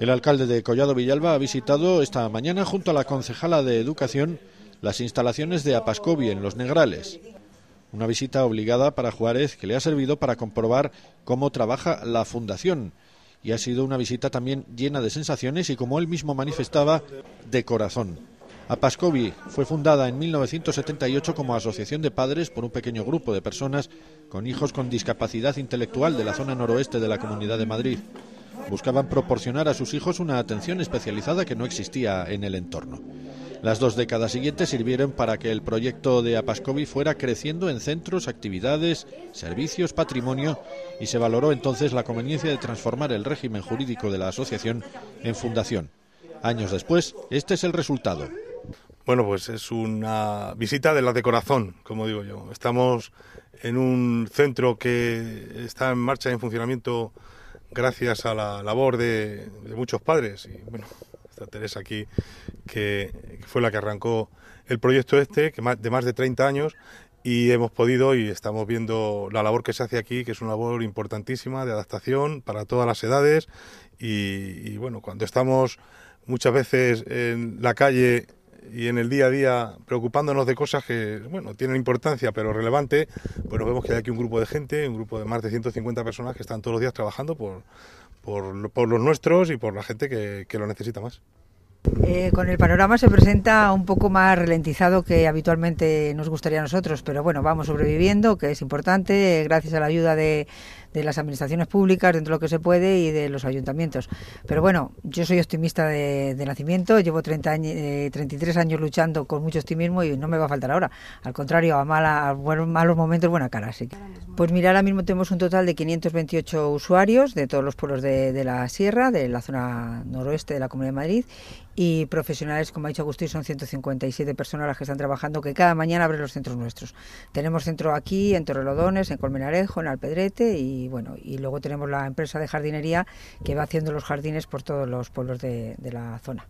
El alcalde de Collado Villalba ha visitado esta mañana junto a la concejala de Educación las instalaciones de Apascovi en Los Negrales. Una visita obligada para Juárez que le ha servido para comprobar cómo trabaja la Fundación. Y ha sido una visita también llena de sensaciones y, como él mismo manifestaba, de corazón. Apascovi fue fundada en 1978 como asociación de padres por un pequeño grupo de personas con hijos con discapacidad intelectual de la zona noroeste de la Comunidad de Madrid buscaban proporcionar a sus hijos una atención especializada que no existía en el entorno. Las dos décadas siguientes sirvieron para que el proyecto de Apascovi fuera creciendo en centros, actividades, servicios, patrimonio y se valoró entonces la conveniencia de transformar el régimen jurídico de la asociación en fundación. Años después, este es el resultado. Bueno, pues es una visita de la de corazón, como digo yo. Estamos en un centro que está en marcha, en funcionamiento gracias a la labor de, muchos padres, y bueno, está Teresa aquí, que, fue la que arrancó el proyecto este, que más, de más de 30 años, y hemos podido y estamos viendo la labor que se hace aquí, que es una labor importantísima de adaptación para todas las edades, y bueno, cuando estamos muchas veces en la calle y en el día a día preocupándonos de cosas que, bueno, tienen importancia pero relevante, pues vemos que hay aquí un grupo de gente, un grupo de más de 150 personas que están todos los días trabajando por, por, los nuestros y por la gente que, lo necesita más. Eh, con el panorama se presenta un poco más ralentizado que habitualmente nos gustaría a nosotros, pero bueno, vamos sobreviviendo, que es importante, gracias a la ayuda de, de las administraciones públicas dentro de lo que se puede y de los ayuntamientos. Pero bueno, yo soy optimista de, nacimiento, llevo 30 33 eh, años luchando con mucho optimismo y no me va a faltar ahora. Al contrario, a, mala, a malos momentos, buena cara. Así Pues mira, ahora mismo tenemos un total de 528 usuarios de todos los pueblos de, la sierra, de la zona noroeste de la Comunidad de Madrid y profesionales, como ha dicho Agustín, son 157 personas las que están trabajando, que cada mañana abren los centros nuestros. Tenemos centro aquí, en Torrelodones, en Colmenarejo, en Alpedrete y y luego tenemos la empresa de jardinería que va haciendo los jardines por todos los pueblos de la zona.